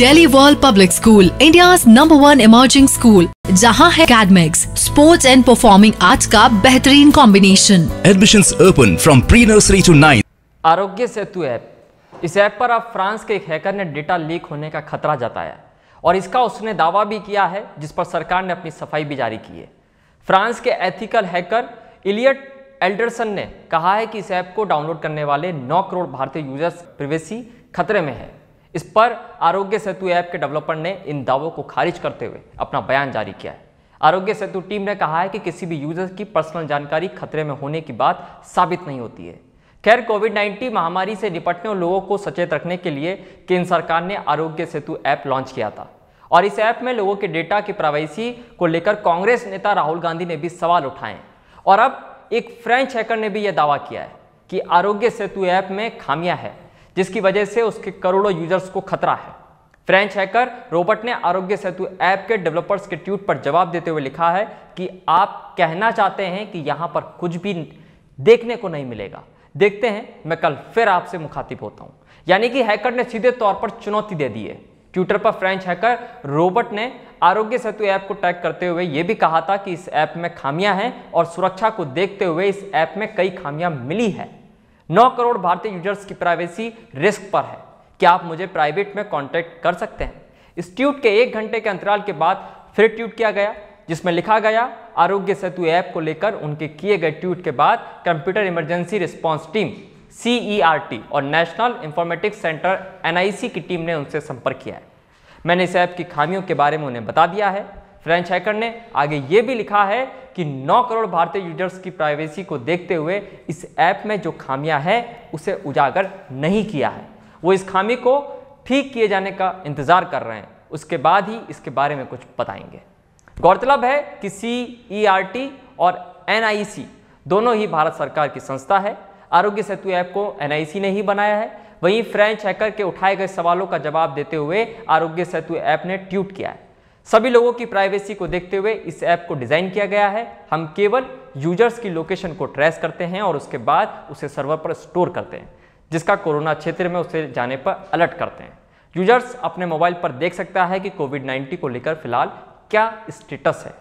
daily world public school India number one emerging school जहाँ है academics sports and performing arts का बेहतरीन combination admission open from pre nursery to nine Aarogya Setu app इस app पर अब France के एक हैकर ने डेटा लीक होने का खतरा जताया और इसका उसने दावा भी किया है जिस पर सरकार ने अपनी सफाई भी जारी की है फ्रांस के एथिकल हैकर इलियट एल्डरसन ने कहा है कि इस ऐप को डाउनलोड करने वाले 9 करोड़ भारतीय यूजर्स प्रिवेसी खतरे में है इस पर आरोग्य सेतु ऐप के डेवलपर ने इन दावों को खारिज करते हुए अपना बयान जारी किया है आरोग्य सेतु टीम ने कहा है कि किसी भी यूजर की पर्सनल जानकारी खतरे में होने की बात साबित नहीं होती है खैर कोविड 19 महामारी से निपटने और लोगों को सचेत रखने के लिए केंद्र सरकार ने आरोग्य सेतु ऐप लॉन्च किया था और इस ऐप में लोगों के डेटा की प्राइवेसी को लेकर कांग्रेस नेता राहुल गांधी ने भी सवाल उठाए और अब एक फ्रेंच हैकर ने भी यह दावा किया है कि आरोग्य सेतु ऐप में खामियां है जिसकी वजह से उसके करोड़ों यूजर्स को खतरा है फ्रेंच हैकर रोबर्ट ने आरोग्य सेतु ऐप के डेवलपर्स के ट्वीट पर जवाब देते हुए लिखा है कि आप कहना चाहते हैं कि यहाँ पर कुछ भी देखने को नहीं मिलेगा देखते हैं मैं कल फिर आपसे मुखातिब होता हूँ यानी कि हैकर ने सीधे तौर पर चुनौती दे दी है ट्विटर पर फ्रेंच हैकर रोबर्ट ने आरोग्य सेतु ऐप को टैग करते हुए ये भी कहा था कि इस ऐप में खामियां हैं और सुरक्षा को देखते हुए इस ऐप में कई खामियां मिली है नौ करोड़ भारतीय यूजर्स की प्राइवेसी रिस्क पर है क्या आप मुझे प्राइवेट में कॉन्टैक्ट कर सकते हैं इस ट्यूट के एक घंटे के अंतराल के बाद फिर ट्वीट किया गया जिसमें लिखा गया आरोग्य सेतु ऐप को लेकर उनके किए गए ट्वीट के बाद computer emergency response team CERT और नेशनल इंफॉर्मेटिक्स सेंटर एनआईसी की टीम ने उनसे संपर्क किया है मैंने इस ऐप की खामियों के बारे में उन्हें बता दिया है फ्रेंच हैकर ने आगे ये भी लिखा है कि 9 करोड़ भारतीय यूजर्स की प्राइवेसी को देखते हुए इस ऐप में जो खामियां हैं उसे उजागर नहीं किया है वो इस खामी को ठीक किए जाने का इंतज़ार कर रहे हैं उसके बाद ही इसके बारे में कुछ बताएंगे गौरतलब है कि सी ई आर टी और एन आई सी दोनों ही भारत सरकार की संस्था है आरोग्य सेतु ऐप को एन आई सी ने ही बनाया है वहीं फ्रेंच हैकर के उठाए गए सवालों का जवाब देते हुए आरोग्य सेतु ऐप ने ट्वीट किया है सभी लोगों की प्राइवेसी को देखते हुए इस ऐप को डिज़ाइन किया गया है हम केवल यूजर्स की लोकेशन को ट्रेस करते हैं और उसके बाद उसे सर्वर पर स्टोर करते हैं जिसका कोरोना क्षेत्र में उसे जाने पर अलर्ट करते हैं यूजर्स अपने मोबाइल पर देख सकता है कि कोविड 19 को लेकर फिलहाल क्या स्टेटस है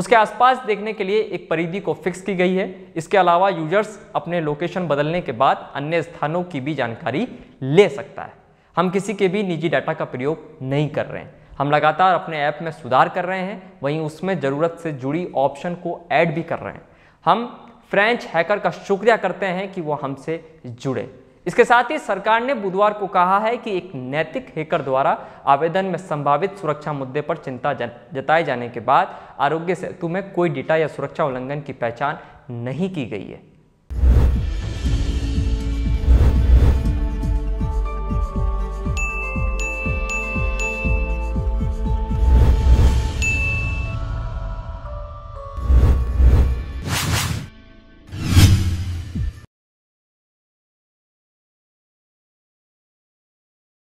उसके आसपास देखने के लिए एक परिधि को फिक्स की गई है इसके अलावा यूजर्स अपने लोकेशन बदलने के बाद अन्य स्थानों की भी जानकारी ले सकता है हम किसी के भी निजी डाटा का प्रयोग नहीं कर रहे हैं हम लगातार अपने ऐप में सुधार कर रहे हैं वहीं उसमें ज़रूरत से जुड़ी ऑप्शन को ऐड भी कर रहे हैं हम फ्रेंच हैकर का शुक्रिया करते हैं कि वो हमसे जुड़े इसके साथ ही सरकार ने बुधवार को कहा है कि एक नैतिक हैकर द्वारा आवेदन में संभावित सुरक्षा मुद्दे पर चिंता जताए जाने के बाद आरोग्य सेतु में कोई डेटा या सुरक्षा उल्लंघन की पहचान नहीं की गई है